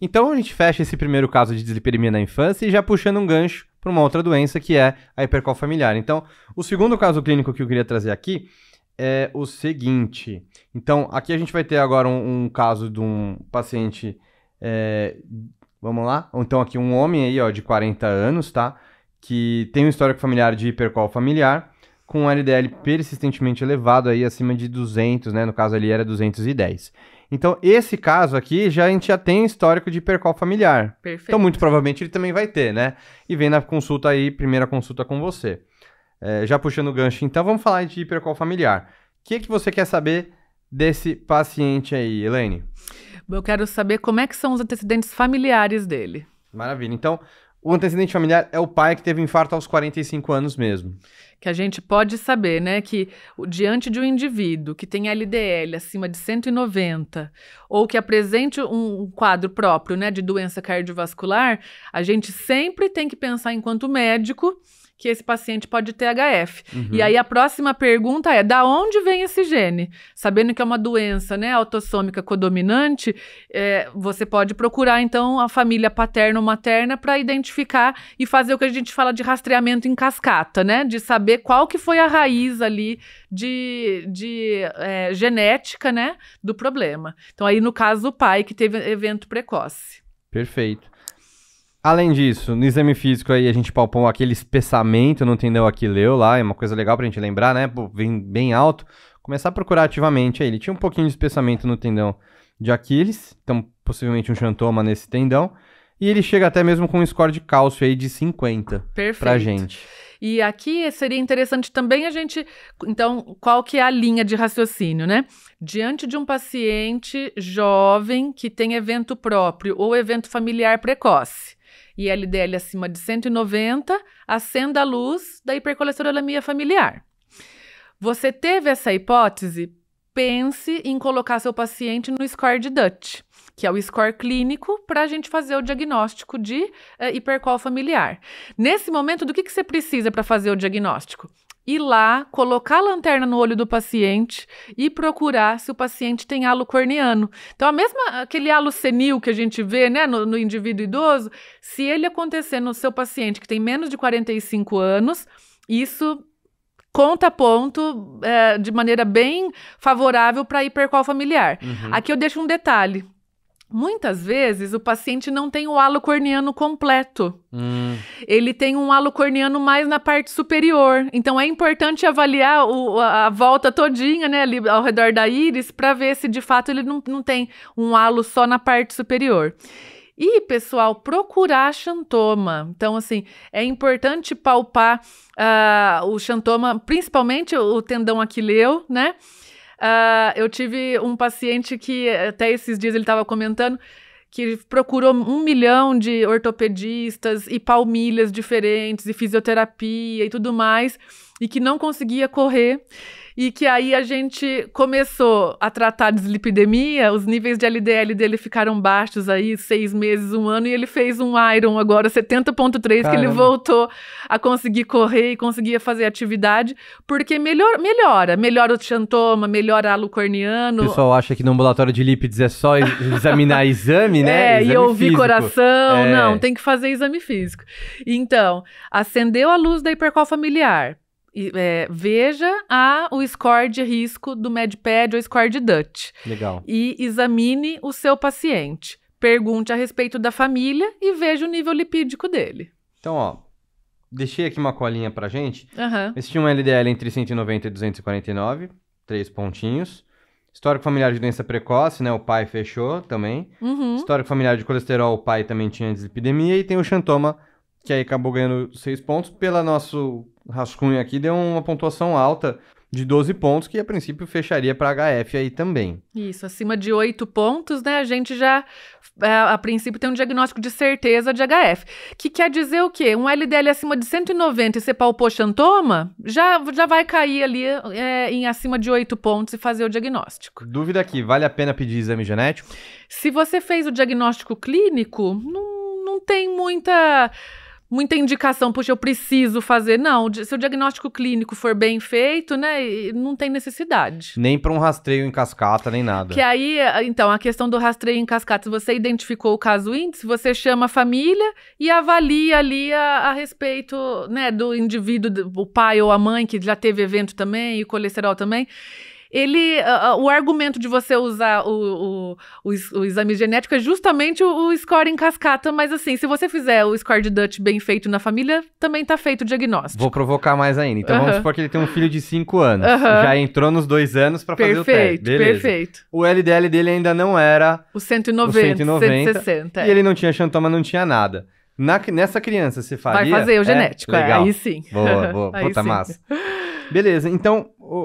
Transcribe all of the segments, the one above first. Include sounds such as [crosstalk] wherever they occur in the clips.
Então a gente fecha esse primeiro caso de dislipidemia na infância e já puxando um gancho para uma outra doença que é a hipercol familiar. Então, o segundo caso clínico que eu queria trazer aqui é o seguinte. Então, aqui a gente vai ter agora um, um caso de um paciente. É, vamos lá? Então, aqui um homem aí, ó, de 40 anos, tá? Que tem um histórico familiar de hipercol familiar, com um LDL persistentemente elevado aí, acima de 200, né? No caso ali era 210. Então, esse caso aqui já a gente já tem histórico de hipercol familiar. Perfeito. Então, muito provavelmente ele também vai ter, né? E vem na consulta aí, primeira consulta com você. É, já puxando o gancho, então vamos falar de hipercol familiar. O que, que você quer saber desse paciente aí, Elaine? Eu quero saber como é que são os antecedentes familiares dele. Maravilha. Então, o antecedente familiar é o pai que teve infarto aos 45 anos mesmo. Que a gente pode saber, né, que diante de um indivíduo que tem LDL acima de 190 ou que apresente um quadro próprio, né, de doença cardiovascular, a gente sempre tem que pensar enquanto médico que esse paciente pode ter HF. Uhum. E aí a próxima pergunta é: da onde vem esse gene? Sabendo que é uma doença né, autossômica codominante, é, você pode procurar então a família paterna ou materna para identificar e fazer o que a gente fala de rastreamento em cascata, né? De saber qual que foi a raiz ali de, de é, genética né, do problema. Então, aí, no caso, o pai que teve evento precoce. Perfeito. Além disso, no exame físico aí a gente palpou aquele espessamento no tendão aquileu lá, é uma coisa legal pra gente lembrar, né? Pô, vem bem alto. Começar a procurar ativamente aí. Ele tinha um pouquinho de espessamento no tendão de Aquiles, então possivelmente um xantoma nesse tendão. E ele chega até mesmo com um score de cálcio aí de 50 Perfeito. pra gente. E aqui seria interessante também a gente, então, qual que é a linha de raciocínio, né? Diante de um paciente jovem que tem evento próprio ou evento familiar precoce, e LDL acima de 190, acenda a luz da hipercolesterolemia familiar. Você teve essa hipótese? Pense em colocar seu paciente no score de Dutch, que é o score clínico, para a gente fazer o diagnóstico de uh, hipercol familiar. Nesse momento, do que, que você precisa para fazer o diagnóstico? ir lá, colocar a lanterna no olho do paciente e procurar se o paciente tem halo corneano. Então, a mesma aquele halo senil que a gente vê né, no, no indivíduo idoso, se ele acontecer no seu paciente que tem menos de 45 anos, isso conta ponto é, de maneira bem favorável para hipercol familiar. Uhum. Aqui eu deixo um detalhe Muitas vezes o paciente não tem o halo corneano completo. Hum. Ele tem um halo corneano mais na parte superior. Então é importante avaliar o, a, volta todinha, né, ali ao redor da íris, para ver se de fato ele não, não tem um halo só na parte superior. E, pessoal, procurar xantoma. Então, assim, é importante palpar uh, o xantoma, principalmente o tendão aquileu, né? Uh, eu tive um paciente que, até esses dias, ele estava comentando que procurou um milhão de ortopedistas e palmilhas diferentes e fisioterapia e tudo mais e que não conseguia correr e que aí a gente começou a tratar dislipidemia, os níveis de LDL dele ficaram baixos aí, seis meses, um ano, e ele fez um Iron agora, 70.3, que ele voltou a conseguir correr e conseguia fazer atividade, porque melhor, melhora, melhora o xantoma, melhora o corneano. O pessoal acha que no ambulatório de lípides é só examinar [laughs] exame, né? É, exame e ouvir físico. coração, é. não, tem que fazer exame físico. Então, acendeu a luz da hipercol familiar, é, veja a, o score de risco do MedPad ou score de Dutch. Legal. E examine o seu paciente. Pergunte a respeito da família e veja o nível lipídico dele. Então, ó, deixei aqui uma colinha pra gente. Uhum. Eles um LDL entre 190 e 249, três pontinhos. Histórico familiar de doença precoce, né? O pai fechou também. Uhum. Histórico familiar de colesterol, o pai também tinha dislipidemia. E tem o xantoma que aí acabou ganhando 6 pontos. Pela nosso rascunho aqui, deu uma pontuação alta de 12 pontos, que a princípio fecharia para HF aí também. Isso, acima de 8 pontos, né? A gente já, é, a, princípio, tem um diagnóstico de certeza de HF. Que quer dizer o quê? Um LDL acima de 190 e você palpou xantoma, já, já vai cair ali é, em acima de 8 pontos e fazer o diagnóstico. Dúvida aqui, vale a pena pedir exame genético? Se você fez o diagnóstico clínico, não, não tem muita muita indicação, puxa, eu preciso fazer. Não, se o diagnóstico clínico for bem feito, né, não tem necessidade. Nem para um rastreio em cascata, nem nada. Que aí, então, a questão do rastreio em cascata, se você identificou o caso índice, você chama a família e avalia ali a, a respeito, né, do indivíduo, o pai ou a mãe que já teve evento também e colesterol também ele uh, o argumento de você usar o, o, o, o exame genético é justamente o, o, score em cascata, mas assim, se você fizer o score de Dutch bem feito na família, também tá feito o diagnóstico. Vou provocar mais ainda. Então uh -huh. vamos supor que ele tem um filho de 5 anos. Uh -huh. Já entrou nos dois anos para fazer o teste. Perfeito, Perfeito. O LDL dele ainda não era o 190, o 190 160. E ele é. não tinha xantoma, não tinha nada. Na, nessa criança se faria... Vai fazer o é? genético, é, legal. aí sim. Boa, boa. [laughs] Puta massa. Beleza, então, o,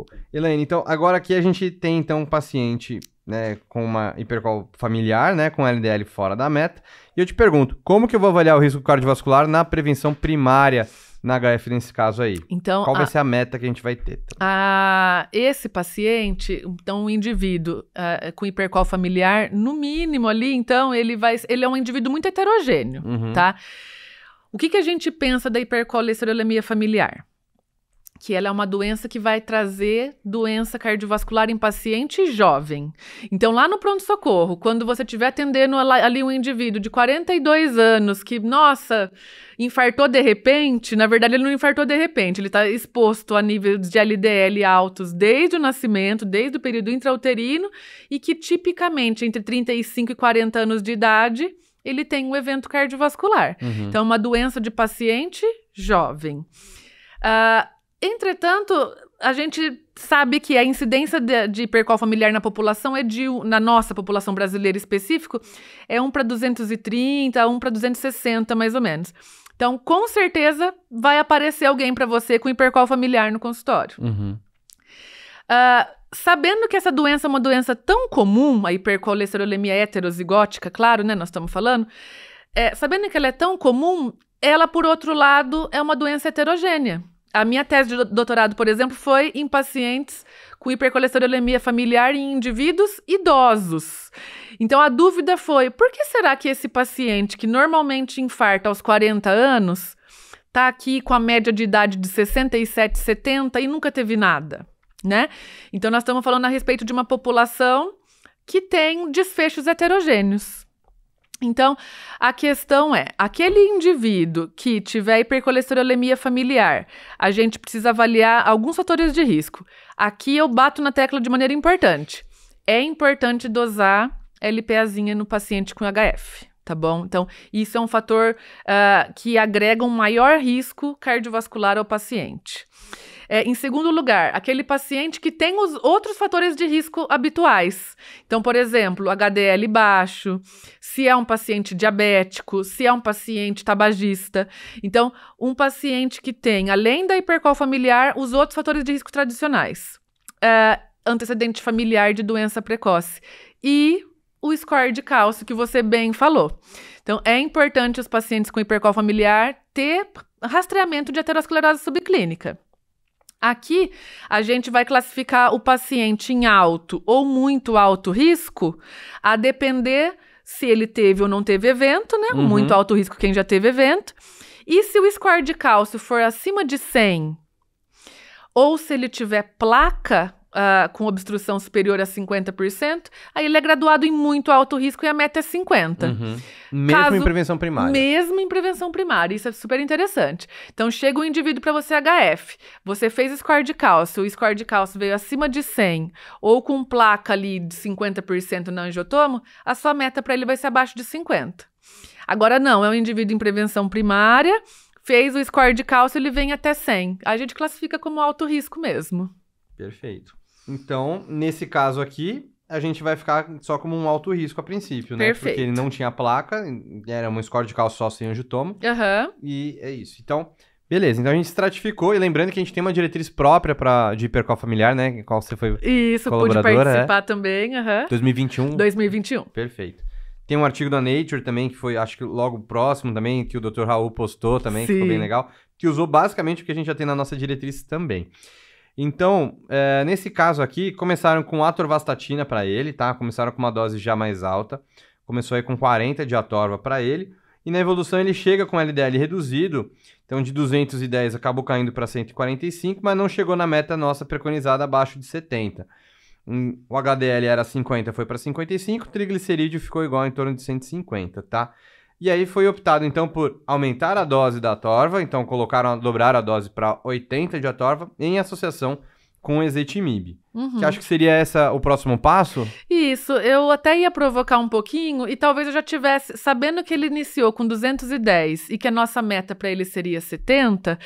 o, Elaine, então, agora aqui a gente tem então um paciente né, com uma hipercol familiar, né, com LDL fora da meta. E eu te pergunto, como que eu vou avaliar o risco cardiovascular na prevenção primária na HF nesse caso aí? Então, qual a, vai ser a meta que a gente vai ter? A, esse paciente, então, um indivíduo uh, com hipercol familiar, no mínimo ali, então, ele vai, ele é um indivíduo muito heterogêneo, uhum. tá? O que, que a gente pensa da hipercolesterolemia familiar? que ela é uma doença que vai trazer doença cardiovascular em paciente jovem. Então, lá no pronto-socorro, quando você estiver atendendo ali um indivíduo de 42 anos que, nossa, infartou de repente, na verdade ele não infartou de repente, ele está exposto a níveis de LDL altos desde o nascimento, desde o período intrauterino, e que tipicamente entre 35 e 40 anos de idade ele tem um evento cardiovascular. Uhum. Então, é uma doença de paciente jovem. Uh, Entretanto, a gente sabe que a incidência de, de familiar na população é de, na nossa população brasileira específico, é 1 para 230, 1 para 260, mais ou menos. Então, com certeza, vai aparecer alguém para você com hipercol familiar no consultório. Uhum. Uh, sabendo que essa doença é uma doença tão comum, a hipercolesterolemia heterozigótica, claro, né? Nós estamos falando. É, sabendo que ela é tão comum, ela, por outro lado, é uma doença heterogênea a minha tese de doutorado, por exemplo, foi em pacientes com hipercolesterolemia familiar em indivíduos idosos. Então a dúvida foi: por que será que esse paciente que normalmente infarta aos 40 anos tá aqui com a média de idade de 67, 70 e nunca teve nada, né? Então nós estamos falando a respeito de uma população que tem desfechos heterogêneos. Então, a questão é: aquele indivíduo que tiver hipercolesterolemia familiar, a gente precisa avaliar alguns fatores de risco. Aqui eu bato na tecla de maneira importante. É importante dosar LPAzinha no paciente com HF, tá bom? Então, isso é um fator uh, que agrega um maior risco cardiovascular ao paciente. É, em segundo lugar, aquele paciente que tem os outros fatores de risco habituais. Então, por exemplo, HDL baixo, se é um paciente diabético, se é um paciente tabagista. Então, um paciente que tem, além da hipercol familiar, os outros fatores de risco tradicionais. É, antecedente familiar de doença precoce. E o score de cálcio que você bem falou. Então, é importante os pacientes com hipercol familiar ter rastreamento de aterosclerose subclínica. Aqui, a gente vai classificar o paciente em alto ou muito alto risco, a depender se ele teve ou não teve evento, né? Uhum. Muito alto risco quem já teve evento. E se o score de cálcio for acima de 100, ou se ele tiver placa, uh, com obstrução superior a 50%, aí ele é graduado em muito alto risco e a meta é 50%. Uhum. Mesmo Caso, em prevenção primária. Mesmo em prevenção primária, isso é super interessante. Então chega um indivíduo para você HF, você fez score de cálcio, o score de cálcio veio acima de 100, ou com placa ali de 50% no angiotomo, a sua meta para ele vai ser abaixo de 50%. Agora não, é um indivíduo em prevenção primária, fez o score de cálcio, ele vem até 100. A gente classifica como alto risco mesmo. Perfeito. Então, nesse caso aqui, a gente vai ficar só como um alto risco a princípio, né? Perfeito. Porque ele não tinha placa, era um score de calço só sem anjo tomo. Uhum. E é isso. Então, beleza. Então a gente estratificou, e lembrando que a gente tem uma diretriz própria pra, de hipercol familiar, né? Qual você foi isso, colaboradora. Isso, né? pude participar é? também, uhum. 2021. 2021. Perfeito. Tem um artigo da Nature também, que foi, acho que logo próximo também, que o Dr. Raul postou também, Sim. que ficou bem legal, que usou basicamente o que a gente já tem na nossa diretriz também. Então, é, nesse caso aqui, começaram com atorvastatina para ele, tá? Começaram com uma dose já mais alta. Começou aí com 40 de atorva para ele. E na evolução ele chega com LDL reduzido, então de 210 acabou caindo para 145, mas não chegou na meta nossa preconizada abaixo de 70. O HDL era 50, foi para 55, o triglicerídeo ficou igual em torno de 150, tá? E aí foi optado então por aumentar a dose da torva, então colocaram, dobraram a dose para 80 de atorva em associação com ezetimib. Uhum. Que acho que seria essa o próximo passo? Isso, eu até ia provocar um pouquinho e talvez eu já tivesse, sabendo que ele iniciou com 210 e que a nossa meta para ele seria 70,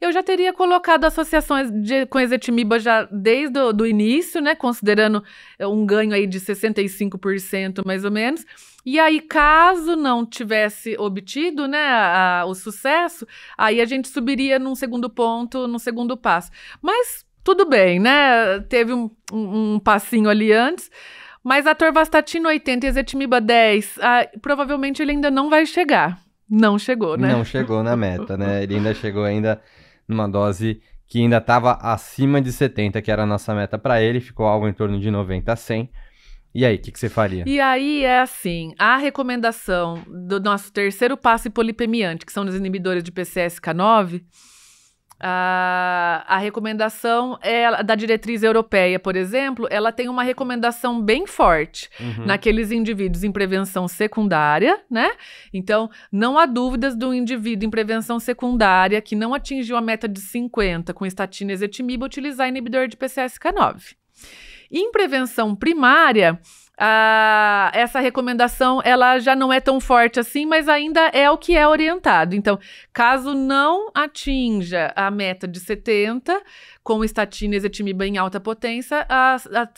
eu já teria colocado associações de, com ezetimiba já desde o do início, né, considerando é, um ganho aí de 65% mais ou menos. E aí, caso não tivesse obtido né, a, a, o sucesso, aí a gente subiria num segundo ponto, num segundo passo. Mas tudo bem, né? Teve um, um, um passinho ali antes. Mas a Torvastatina 80 e Ezetimiba 10, ah, provavelmente ele ainda não vai chegar. Não chegou, né? Não chegou na meta, né? Ele ainda chegou ainda numa dose que ainda estava acima de 70, que era a nossa meta para ele, ficou algo em torno de 90 a 100. E aí, o que, que, você faria? E aí é assim: a recomendação do nosso terceiro passo polipemiante, que são os inibidores de PCSK9, a, a recomendação é, da diretriz europeia, por exemplo, ela tem uma recomendação bem forte uhum. naqueles indivíduos em prevenção secundária, né? Então, não há dúvidas do indivíduo em prevenção secundária que não atingiu a meta de 50 com estatina ezetimiba utilizar inibidor de PCSK9. Em prevenção primária, a, essa recomendação ela já não é tão forte assim, mas ainda é o que é orientado. Então, caso não atinja a meta de 70 com estatina e ezetimiba em alta potência, a, a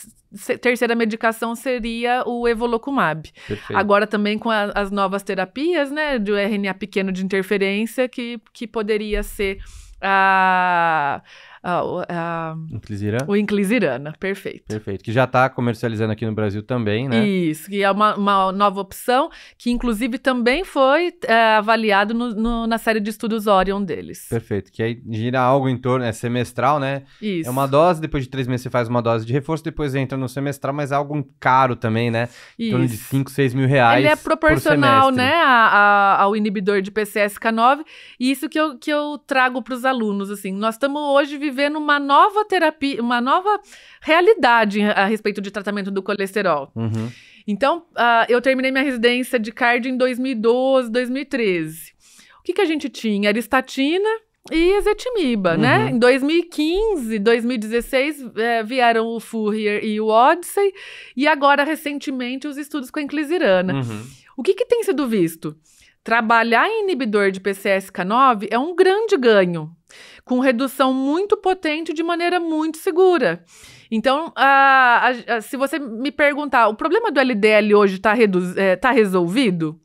terceira medicação seria o evolocumab. Perfeito. Agora também com a, as novas terapias, né, do RNA pequeno de interferência que, que poderia ser a Uh, ah, uh, Inclisirana? O ah, Inclisirana, perfeito. Perfeito, que já está comercializando aqui no Brasil também, né? Isso, que é uma, uma nova opção, que inclusive também foi uh, avaliado no, no, na série de estudos Orion deles. Perfeito, que aí gira algo em torno, é semestral, né? Isso. É uma dose, depois de três meses você faz uma dose de reforço, depois entra no semestral, mas é algo caro também, né? Em torno de 5, 6 mil reais. Ele é proporcional, né, a, a, ao inibidor de PCSK9, e isso que eu, que eu trago para os alunos, assim, nós estamos hoje vivendo vivendo uma nova terapia, uma nova realidade a respeito de tratamento do colesterol. Uhum. Então, uh, eu terminei minha residência de cardio em 2012, 2013. O que, que a gente tinha? Era estatina e ezetimiba, né? uhum. né? Em 2015, 2016, é, vieram o Fourier e o Odyssey, e agora, recentemente, os estudos com a inclisirana. Uhum. O que, que tem sido visto? Trabalhar em inibidor de PCSK9 é um grande ganho com redução muito potente de maneira muito segura. Então, a, a, a, se você me perguntar, o problema do LDL hoje está é, tá resolvido?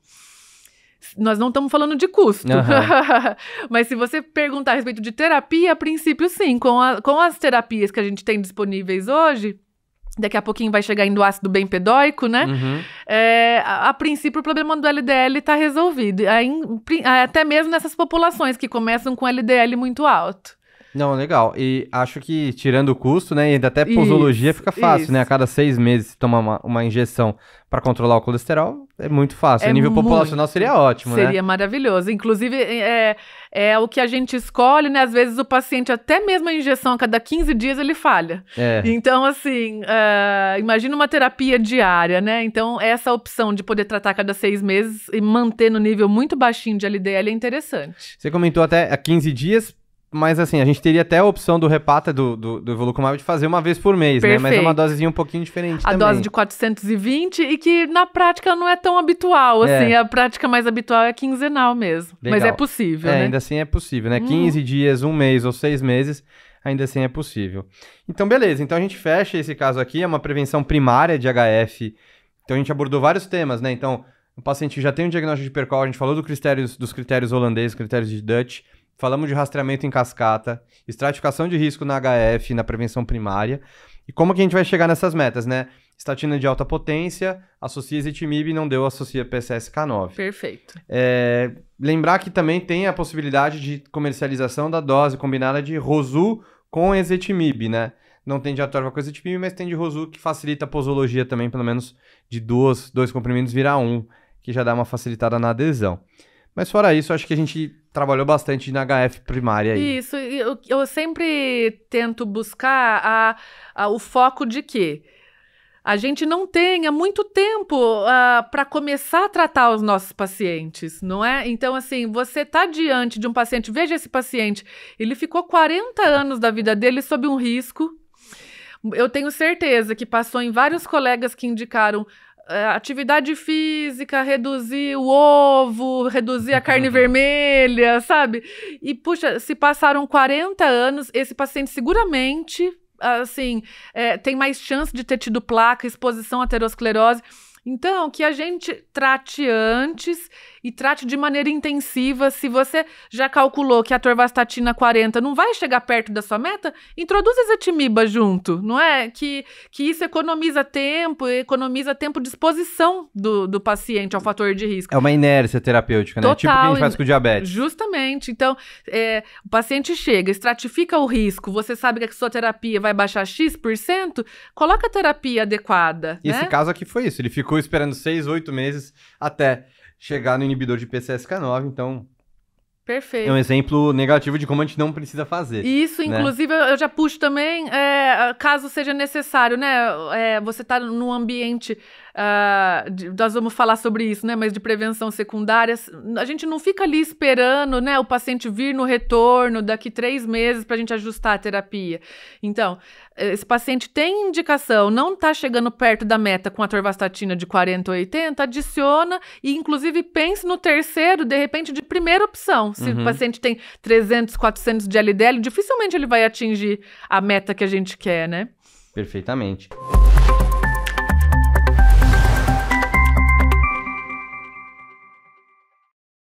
Nós não estamos falando de custo. Uhum. [laughs] Mas se você perguntar a respeito de terapia, a princípio, sim. Com, com as terapias que a gente tem disponíveis hoje, Daqui a pouquinho vai chegar indo ácido bem pedóico, né? Uhum. É, a, a, princípio, o problema do LDL está resolvido. até mesmo nessas populações que começam com LDL muito alto. Não, legal. E acho que tirando o custo, né? E ainda até posologia isso, fica fácil, isso. né? A cada seis meses tomar uma, uma injeção para controlar o colesterol é muito fácil. É a nível muito. populacional seria ótimo, seria né? Seria maravilhoso. Inclusive, é, é, é o que a gente escolhe, né? Às vezes o paciente, até mesmo a injeção a cada 15 dias, ele falha. É. Então, assim, uh, imagina uma terapia diária, né? Então, essa opção de poder tratar a cada seis meses e manter no nível muito baixinho de LDL é interessante. Você comentou até a 15 dias mas assim, a gente teria até a opção do Repata, do, do, do Evolucumab, de fazer uma vez por mês, Perfeito. né? Mas é uma dosezinha um pouquinho diferente a também. dose de 420 e que na prática não é tão habitual, assim. É. A prática mais habitual é quinzenal mesmo. Legal. Mas é possível, é, né? ainda assim é possível, né? Hum. 15 dias, um mês ou seis meses, ainda assim é possível. Então, beleza. Então a gente fecha esse caso aqui, é uma prevenção primária de HF. Então a gente abordou vários temas, né? Então, o paciente já tem um diagnóstico de percol, a gente falou do critérios, dos critérios holandeses, critérios de Dutch falamos de rastreamento em cascata, estratificação de risco na HF, na prevenção primária, e como que a gente vai chegar nessas metas, né? Estatina de alta potência, associa ezetimibe e não deu, associa PCSK9. Perfeito. É, lembrar que também tem a possibilidade de comercialização da dose combinada de Rosu com ezetimibe, né? Não tem de atorva com ezetimibe, mas tem de Rosu, que facilita a posologia também, pelo menos de duas, dois comprimidos virar um, que já dá uma facilitada na adesão. Mas fora isso, acho que a gente trabalhou bastante na HF primária. Aí. Isso, eu, eu sempre tento buscar a, a, o foco de que a gente não tenha muito tempo uh, ah, para começar a tratar os nossos pacientes, não é? Então, assim, você está diante de um paciente, veja esse paciente, ele ficou 40 anos da vida dele sob um risco. Eu tenho certeza que passou em vários colegas que indicaram é, atividade física, reduzir o ovo, reduzir a carne [laughs] vermelha, sabe? E, puxa, se passaram 40 anos, esse paciente seguramente, assim, é, tem mais chance de ter tido placa, exposição à aterosclerose. Então, que a gente trate antes e trate de maneira intensiva. Se você já calculou que a torvastatina 40 não vai chegar perto da sua meta, introduza exatimiba junto, não é? Que, que isso economiza tempo, economiza tempo de exposição do, do paciente ao fator de risco. É uma inércia terapêutica, né? Total, é tipo o que a gente faz com o diabetes. Justamente. Então, é, o paciente chega, estratifica o risco, você sabe que a sua terapia vai baixar X%, coloca a terapia adequada. E né? esse caso aqui foi isso, ele ficou esperando seis, oito meses até chegar no inibidor de PCSK9, então Perfeito. É um exemplo negativo de como a gente não precisa fazer. Isso, né? inclusive, eu já puxo também, é, caso seja necessário, né? É, você está num ambiente Uh, de, nós vamos falar sobre isso, né? Mas de prevenção secundária, a gente não fica ali esperando, né? O paciente vir no retorno daqui três meses para a gente ajustar a terapia. Então, esse paciente tem indicação, não está chegando perto da meta com a torvastatina de 40 ou 80, adiciona e, inclusive, pense no terceiro, de repente, de primeira opção. Se uhum. o paciente tem 300, 400 de LDL, dificilmente ele vai atingir a meta que a gente quer, né? Perfeitamente.